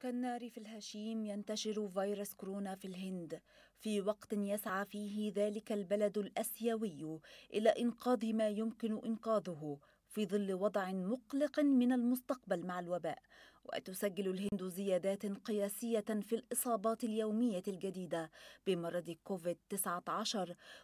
كالنار في الهشيم ينتشر فيروس كورونا في الهند في وقت يسعى فيه ذلك البلد الاسيوي الى انقاذ ما يمكن انقاذه في ظل وضع مقلق من المستقبل مع الوباء وتسجل الهند زيادات قياسية في الإصابات اليومية الجديدة بمرض كوفيد-19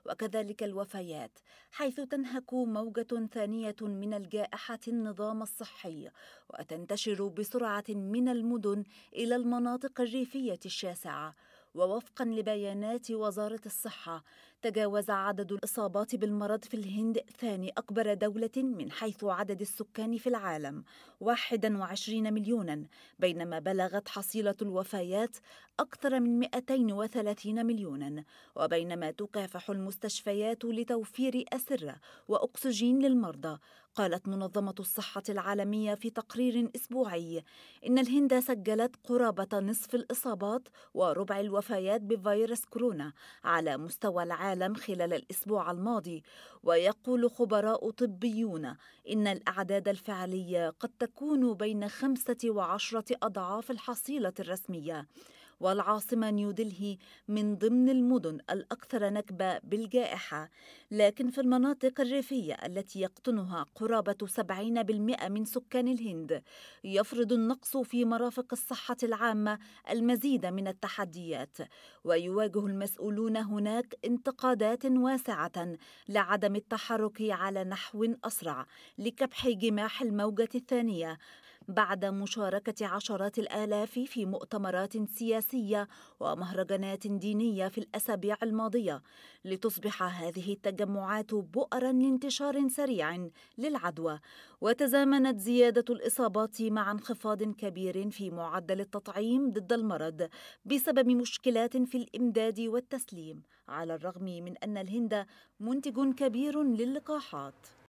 وكذلك الوفيات حيث تنهك موجة ثانية من الجائحة النظام الصحي وتنتشر بسرعة من المدن إلى المناطق الريفية الشاسعة ووفقا لبيانات وزارة الصحة تجاوز عدد الإصابات بالمرض في الهند ثاني أكبر دولة من حيث عدد السكان في العالم 21 مليونا بينما بلغت حصيلة الوفيات أكثر من 230 مليونا وبينما تكافح المستشفيات لتوفير أسرة وأكسجين للمرضى قالت منظمة الصحة العالمية في تقرير أسبوعي إن الهند سجلت قرابة نصف الإصابات وربع الوفيات بفيروس كورونا على مستوى العالم العالم خلال الأسبوع الماضي ويقول خبراء طبيون إن الأعداد الفعلية قد تكون بين خمسة وعشرة أضعاف الحصيلة الرسمية والعاصمة نيودلهي من ضمن المدن الأكثر نكبة بالجائحة لكن في المناطق الريفية التي يقطنها قرابة 70% من سكان الهند يفرض النقص في مرافق الصحة العامة المزيد من التحديات ويواجه المسؤولون هناك انتقادات واسعة لعدم التحرك على نحو أسرع لكبح جماح الموجة الثانية بعد مشاركة عشرات الآلاف في مؤتمرات سياسية ومهرجانات دينية في الأسابيع الماضية لتصبح هذه التجمعات بؤرا لانتشار سريع للعدوى وتزامنت زيادة الإصابات مع انخفاض كبير في معدل التطعيم ضد المرض بسبب مشكلات في الإمداد والتسليم على الرغم من أن الهند منتج كبير للقاحات